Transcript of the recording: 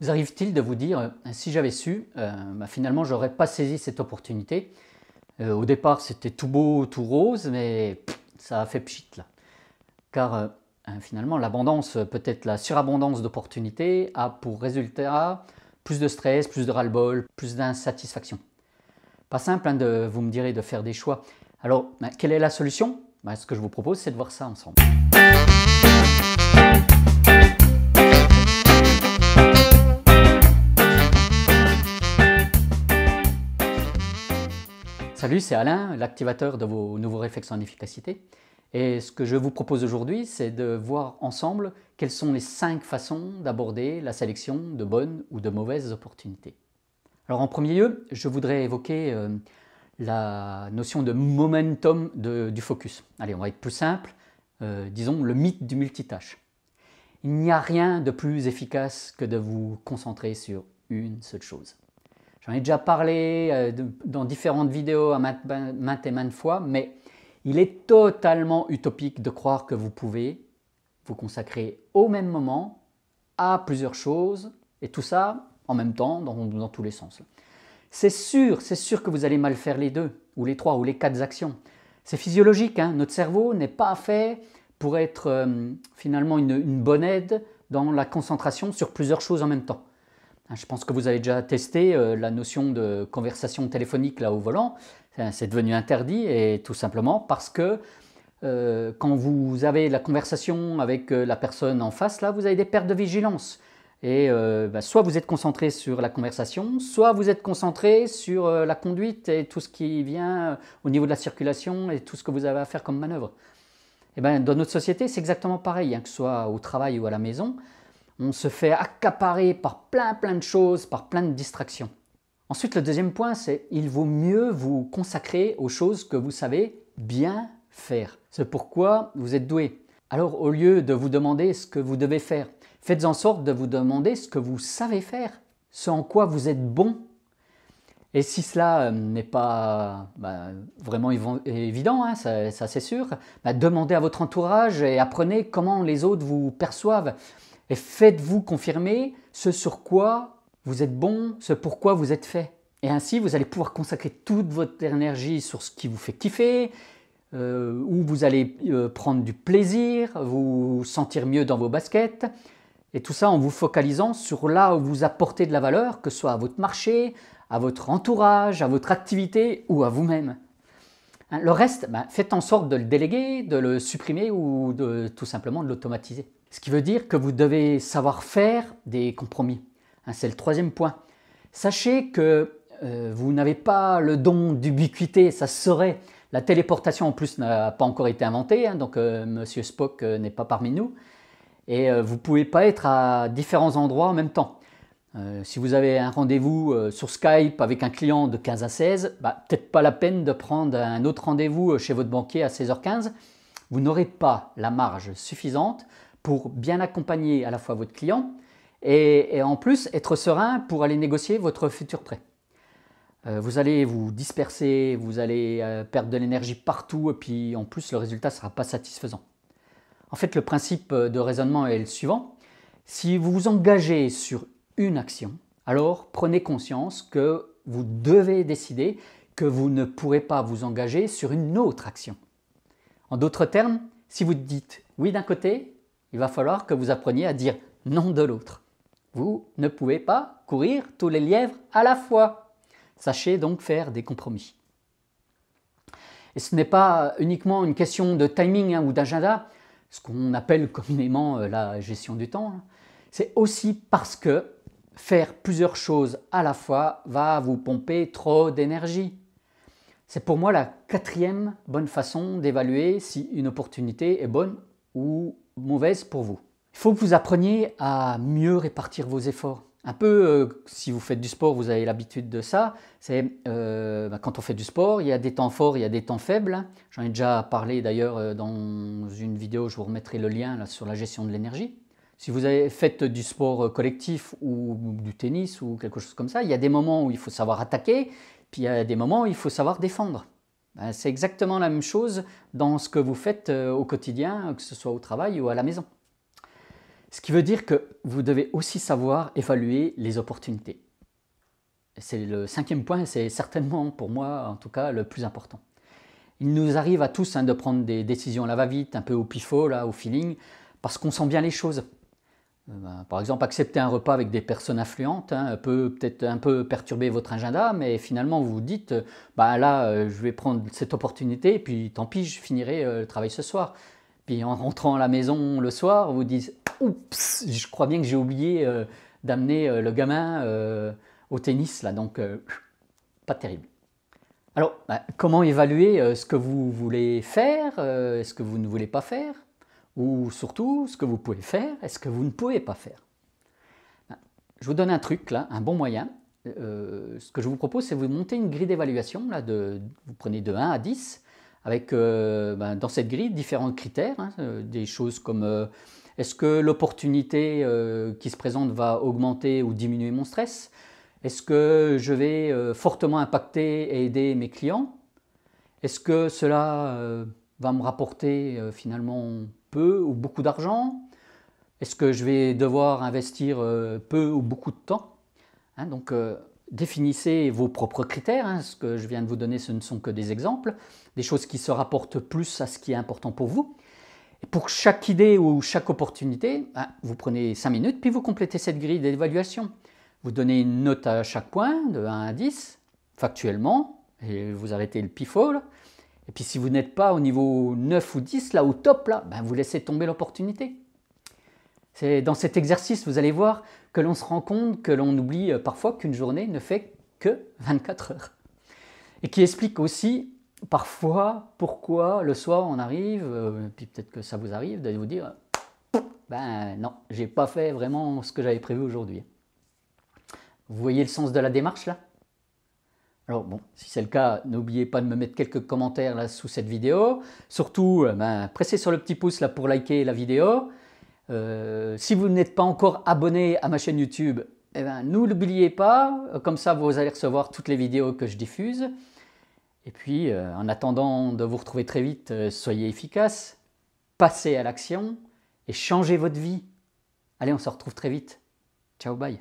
Vous arrive-t-il de vous dire, euh, si j'avais su, finalement euh, bah, je finalement, j'aurais pas saisi cette opportunité. Euh, au départ, c'était tout beau, tout rose, mais ça a fait pchit là. Car finalement, l'abondance, peut-être la surabondance d'opportunités, a pour résultat plus de stress, plus de ras-le-bol, plus d'insatisfaction. Pas simple, hein, de, vous me direz, de faire des choix. Alors, bah, quelle est la solution bah, Ce que je vous propose, c'est de voir ça ensemble. Salut, c'est Alain, l'activateur de vos nouveaux réflexes en efficacité. Et ce que je vous propose aujourd'hui, c'est de voir ensemble quelles sont les cinq façons d'aborder la sélection de bonnes ou de mauvaises opportunités. Alors en premier lieu, je voudrais évoquer euh, la notion de momentum du focus. Allez, on va être plus simple, euh, disons le mythe du multitâche. Il n'y a rien de plus efficace que de vous concentrer sur une seule chose. J'en ai déjà parlé euh, dans différentes vidéos à maintes, et maintes fois, mais il est totalement utopique de croire que vous pouvez vous consacrer au même moment à plusieurs choses, et tout ça en même temps, dans, tous les sens. C'est sûr, c'est sûr que vous allez mal faire les deux, ou les trois, ou les quatre actions. C'est physiologique, hein. notre cerveau n'est pas fait pour être euh, finalement une bonne aide dans la concentration sur plusieurs choses en même temps. Ah, je pense que vous avez déjà testé euh, la notion de conversation téléphonique là au volant. C'est devenu interdit et tout simplement parce que euh, quand vous avez la conversation avec euh, la personne en face, là, vous avez des pertes de vigilance. Et bah, soit vous êtes concentré sur la conversation, soit vous êtes concentré sur la conduite et tout ce qui vient au niveau de la circulation et tout ce que vous avez à faire comme manœuvre. Et eh ben, dans notre société, c'est exactement pareil, hein, que ce soit au travail ou à la maison on se fait accaparer par plein plein de choses, par plein de distractions. Ensuite, le deuxième point, c'est il vaut mieux vous consacrer aux choses que vous savez bien faire. C'est pourquoi vous êtes doué. Alors, au lieu de vous demander ce que vous devez faire, faites en sorte de vous demander ce que vous savez faire, ce en quoi vous êtes bon. Et si cela euh, n'est pas bah, vraiment évident, hein, ça, c'est sûr, bah, demandez à votre entourage et apprenez comment les autres vous perçoivent. Et faites-vous confirmer ce sur quoi vous êtes bon, ce pourquoi vous êtes fait. Et ainsi, vous allez pouvoir consacrer toute votre énergie sur ce qui vous fait kiffer, euh, où vous allez euh, prendre du plaisir, vous sentir mieux dans vos baskets, et tout ça en vous focalisant sur là où vous apportez de la valeur, que ce soit à votre marché, à votre entourage, à votre activité ou à vous-même. Hein, le reste, ben, faites en sorte de le déléguer, de le supprimer ou de, tout simplement de l'automatiser. Ce qui veut dire que vous devez savoir faire des compromis. Hein, c'est le troisième point. Sachez que euh, vous n'avez pas le don d'ubiquité, ça serait. La téléportation en plus n'a pas encore été inventée, hein, donc euh, M. Spock euh, n'est pas parmi nous. Et vous ne pouvez pas être à différents endroits en même temps. Euh, si vous avez un rendez-vous euh, sur Skype avec un client de 15 à 16, bah, peut-être pas la peine de prendre un autre rendez-vous euh, chez votre banquier à 16h15. Vous n'aurez pas la marge suffisante pour bien accompagner à la fois votre client et, en plus être serein pour aller négocier votre futur prêt. vous allez vous disperser, vous allez perdre de l'énergie partout et puis en plus le résultat ne sera pas satisfaisant. En fait, le principe de raisonnement est le suivant. Si vous vous engagez sur une action, alors prenez conscience que vous devez décider que vous ne pourrez pas vous engager sur une autre action. En d'autres termes, si vous dites oui d'un côté, il va falloir que vous appreniez à dire non de l'autre. Vous ne pouvez pas courir tous les lièvres à la fois. Sachez donc faire des compromis. Et ce n'est pas uniquement une question de timing hein, ou d'agenda, ce qu'on appelle communément euh, la gestion du temps. Hein. C'est aussi parce que faire plusieurs choses à la fois va vous pomper trop d'énergie. C'est pour moi la quatrième bonne façon d'évaluer si une opportunité est bonne ou mauvaise pour vous. Il faut que vous appreniez à mieux répartir vos efforts. Un peu, euh, si vous faites du sport, vous avez l'habitude de ça. C'est euh, bah, quand on fait du sport, il y a des temps forts, il y a des temps faibles. J'en ai déjà parlé d'ailleurs euh, dans une vidéo, je vous remettrai le lien sur la gestion de l'énergie. Si vous avez fait du sport euh, collectif ou du tennis ou quelque chose comme ça, il y a des moments où il faut savoir attaquer, puis il y a des moments où il faut savoir défendre. Ben, c'est exactement la même chose dans ce que vous faites euh, au quotidien, que ce soit au travail ou à la maison. Ce qui veut dire que vous devez aussi savoir évaluer les opportunités. C'est le cinquième point, c'est certainement pour moi en tout cas le plus important. Il nous arrive à tous hein, de prendre des décisions à la va-vite, un peu au pifo, là, au feeling, parce qu'on sent bien les choses. Euh, ben, par exemple, accepter un repas avec des personnes influentes hein, peut peut-être un peu perturber votre agenda, mais finalement vous vous dites, euh, bah là, euh, je vais prendre cette opportunité, et puis tant pis, je finirai le travail ce soir. Puis en rentrant à la maison le soir, vous dites, oups, je crois bien que j'ai oublié d'amener le gamin au tennis là, donc pas terrible. Alors, ben, comment évaluer ce que vous voulez faire, ce que vous ne voulez pas faire ou surtout ce que vous pouvez faire et ce que vous ne pouvez pas faire. Ben, je vous donne un truc là, un bon moyen. Euh, ce que je vous propose, c'est vous monter une grille d'évaluation, là, vous prenez de 1 à 10, avec euh, ben, dans cette grille différents critères, hein, euh, des choses comme est-ce que l'opportunité qui se présente va augmenter ou diminuer mon stress Est-ce que je vais fortement impacter et aider mes clients Est-ce que cela va me rapporter finalement peu ou beaucoup d'argent Est-ce que je vais devoir investir euh, peu ou beaucoup de temps hein, Donc euh, définissez vos propres critères. Hein. ce que je viens de vous donner, ce ne sont que des exemples, des choses qui se rapportent plus à ce qui est important pour vous. pour chaque idée ou chaque opportunité, hein, vous prenez 5 minutes, puis vous complétez cette grille d'évaluation. Vous donnez une note à chaque point, de 1 à 10, factuellement, et vous arrêtez le pifole. Et puis si vous n'êtes pas au niveau 9 ou 10, là au top, là, ben, vous laissez tomber l'opportunité. C'est dans cet exercice, vous allez voir que l'on se rend compte que l'on oublie euh, parfois qu'une journée ne fait que 24 heures. Et qui explique aussi parfois pourquoi le soir on arrive, euh, puis peut-être que ça vous arrive de vous dire ben non, j'ai pas fait vraiment ce que j'avais prévu aujourd'hui. Vous voyez le sens de la démarche là alors bon, si c'est le cas, n'oubliez pas de me mettre quelques commentaires là sous cette vidéo. Surtout, euh, ben, pressez sur le petit pouce là pour liker la vidéo. Euh, si vous n'êtes pas encore abonné à ma chaîne YouTube, eh ben, n'oubliez pas, euh, comme ça vous allez recevoir toutes les vidéos que je diffuse. Et puis, en attendant de vous retrouver très vite, soyez efficace, passez à l'action et changez votre vie. Allez, on se retrouve très vite. Ciao, bye.